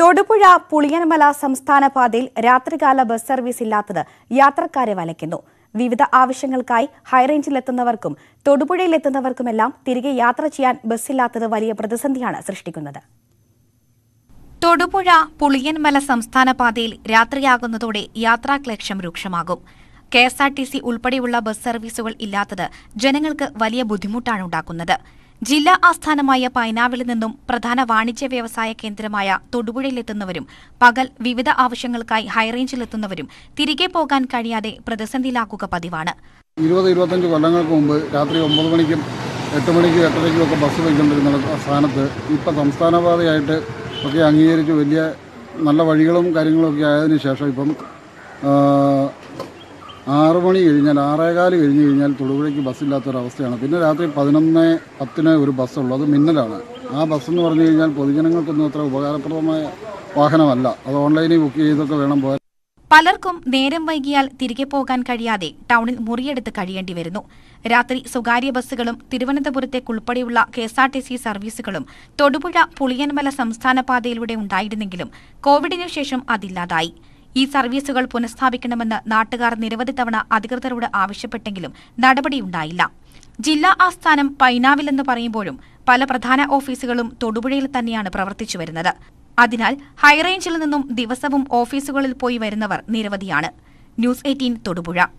തൊടുപുഴ പുളിയൻമല സംസ്ഥാന പാതയിൽ രാത്രികാല ബസ് സർവീസ് ഇല്ലാത്തത് യാത്രക്കാരെ വലയ്ക്കുന്നു വിവിധ ആവശ്യങ്ങൾക്കായി ഹൈറേഞ്ചിലെത്തുന്നവർക്കും തൊടുപുഴയിലെത്തുന്നവർക്കുമെല്ലാം തിരികെ യാത്ര ചെയ്യാൻ ബസ്സില്ലാത്തത് വലിയ പ്രതിസന്ധിയാണ് സൃഷ്ടിക്കുന്നത് തൊടുപുഴ പുളിയൻമല സംസ്ഥാന പാതയിൽ രാത്രിയാകുന്നതോടെ യാത്രാക്ലേശം രൂക്ഷമാകും കെഎസ്ആർടിസി ഉൾപ്പെടെയുള്ള ബസ് സർവീസുകൾ ഇല്ലാത്തത് ജനങ്ങൾക്ക് വലിയ ബുദ്ധിമുട്ടാണ് ഉണ്ടാക്കുന്നത് ജില്ലാ ആസ്ഥാനമായ പൈനാവിളിൽ നിന്നും പ്രധാന വാണിജ്യ വ്യവസായ കേന്ദ്രമായ തൊടുപുഴയിലെത്തുന്നവരും പകൽ വിവിധ ആവശ്യങ്ങൾക്കായി ഹൈറേഞ്ചിലെത്തുന്നവരും തിരികെ പോകാൻ കഴിയാതെ പ്രതിസന്ധിയിലാക്കുക പതിവാണ് ഇരുപത് ഇരുപത്തഞ്ച് കൊല്ലങ്ങൾക്ക് മുമ്പ് രാത്രി ഒമ്പത് മണിക്കും എട്ട് മണിക്കും എട്ടരയ്ക്കും ഒക്കെ ബസ് വയ്ക്കൊണ്ടിരുന്ന സ്ഥാനത്ത് ഇപ്പോൾ സംസ്ഥാനപാതയായിട്ട് ഒക്കെ അംഗീകരിച്ച് വലിയ നല്ല വഴികളും ഒക്കെ ആയതിനു ശേഷം ഇപ്പം ആറ് മണി കഴിഞ്ഞാൽ ആറേകാല് കഴിഞ്ഞ് കഴിഞ്ഞാൽ തൊടുപുഴയ്ക്ക് ബസ്സില്ലാത്തൊരവസ്ഥയാണ് പിന്നെ രാത്രി പതിനൊന്ന് പത്തിന് ഒരു ബസ്സുള്ളൂ അത് മിന്നലാണ് ആ ബസ്സെന്ന് പറഞ്ഞു കഴിഞ്ഞാൽ പൊതുജനങ്ങൾക്കൊന്നും അത്ര ഉപകാരപ്രദമായ വാഹനമല്ല അത് ഓൺലൈനിൽ ബുക്ക് ചെയ്തൊക്കെ വേണം പോകാൻ പലർക്കും നേരം വൈകിയാൽ തിരികെ പോകാൻ കഴിയാതെ ടൗണിൽ മുറിയെടുത്ത് കഴിയേണ്ടി വരുന്നു രാത്രി സ്വകാര്യ ബസ്സുകളും തിരുവനന്തപുരത്തേക്കുൾപ്പെടെയുള്ള K S R T C സർവീസുകളും തൊടുപുഴ പുളിയൻമല സംസ്ഥാന പാതയിലൂടെ ഉണ്ടായിരുന്നെങ്കിലും കോവിഡിനു ശേഷം അതില്ലാതായി ഈ സർവീസുകൾ പുനഃസ്ഥാപിക്കണമെന്ന് നാട്ടുകാർ നിരവധി തവണ അധികൃതരോട് ആവശ്യപ്പെട്ടെങ്കിലും നടപടിയുണ്ടായില്ല ജില്ലാ ആസ്ഥാനം പൈനാവിലെന്ന് പറയുമ്പോഴും പല പ്രധാന ഓഫീസുകളും തൊടുപുഴയിൽ തന്നെയാണ് പ്രവർത്തിച്ചു വരുന്നത് അതിനാൽ ഹൈറേഞ്ചിൽ നിന്നും ദിവസവും ഓഫീസുകളിൽ പോയി വരുന്നവർ നിരവധിയാണ് ന്യൂസ് എയ്റ്റീൻ തൊടുപുഴ